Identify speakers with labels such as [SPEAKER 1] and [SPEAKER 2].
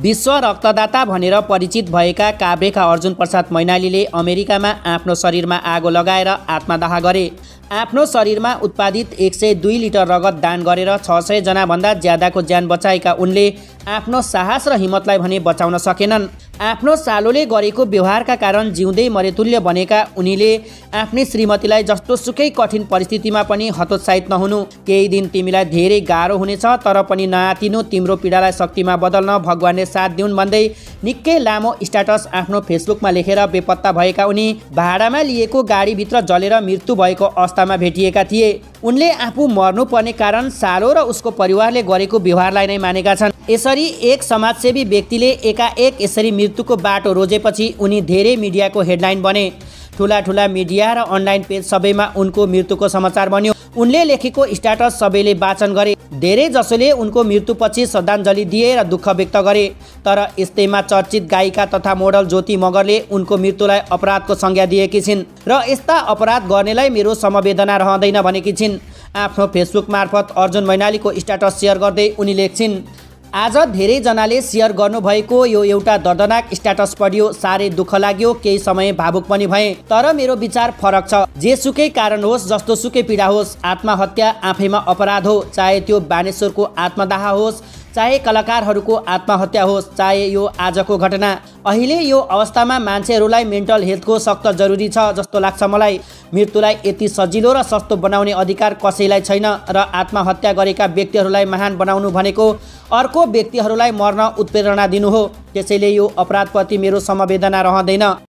[SPEAKER 1] विश्व रक्तदाता भनेर परिचित भएका काभ्रेका अर्जुन प्रसाद मैनालीले अमेरिकामा आफ्नो शरीरमा आगो लगाएर आत्मदाह गरे आफ्नो शरीरमा उत्पादित एक सय दुई लिटर रगत दान गरेर छ सयजनाभन्दा ज्यादाको ज्यान बचाएका उनले आफ्नो साहस र हिम्मतलाई भने बचाउन सकेनन् आफ्नो सालोले गरेको व्यवहारका कारण जिउँदै मरेतुल्य बनेका उनीले आफ्नै श्रीमतीलाई जस्तो सुकै कठिन परिस्थितिमा पनि हतोत्साहित नहुनु केही दिन तिमीलाई धेरै गाह्रो हुनेछ तर पनि नआतिनु तिम्रो पीडालाई शक्तिमा बदल्न भगवानले साथ दिउन् भन्दै निकै लामो स्ट्याटस आफ्नो फेसबुकमा लेखेर बेपत्ता भएका उनी भाडामा लिएको गाडीभित्र जलेर मृत्यु भएको अवस्थामा भेटिएका थिए उनले आफू मर्नुपर्ने कारण सालो र उसको परिवारले गरेको व्यवहारलाई नै मानेका छन् यसरी एक समाजसेवी व्यक्तिले एकाएक यसरी मृत्युको बाटो रोजेपछि उनी धेरै मिडियाको हेडलाइन बने ठुला ठुला मिडिया र अनलाइन पेज सबैमा उनको मृत्युको समाचार बन्यो उनले लेखेको स्ट्याटस सबैले वाचन गरे धेरै जसोले उनको मृत्युपछि श्रद्धाञ्जली दिए र दुःख व्यक्त गरे तर यस्तैमा चर्चित गायिका तथा मोडल ज्योति मगरले उनको मृत्युलाई अपराधको संज्ञा दिएकी छिन् र यस्ता अपराध गर्नेलाई मेरो समवेदना रहँदैन भनेकी छिन् आफ्नो फेसबुक मार्फत अर्जुन मैनालीको स्ट्याटस सेयर गर्दै उनी लेख्छिन् आज धेरैजनाले सेयर गर्नुभएको यो एउटा दर्दनाक स्ट्याटस पढियो साह्रै दुःख लाग्यो केही समय भावुक पनि भए तर मेरो विचार फरक छ जे सुकै कारण होस् जस्तो सुकै पीडा होस् आत्महत्या आफैमा अपराध हो चाहे त्यो बानेश्वरको आत्मदाह होस् चाहे कलाकारहरूको आत्महत्या होस् चाहे यो आजको घटना अहिले यो अवस्थामा मान्छेहरूलाई मेन्टल हेल्थको सक्त जरुरी छ जस्तो लाग्छ मलाई मृत्युलाई यति सजिलो र सस्तो बनाउने अधिकार कसैलाई छैन र आत्महत्या गरेका व्यक्तिहरूलाई महान बनाउनु भनेको अर्को व्यक्तिहरूलाई मर्न उत्प्रेरणा दिनु हो त्यसैले यो अपराधप्रति मेरो समवेदना रहँदैन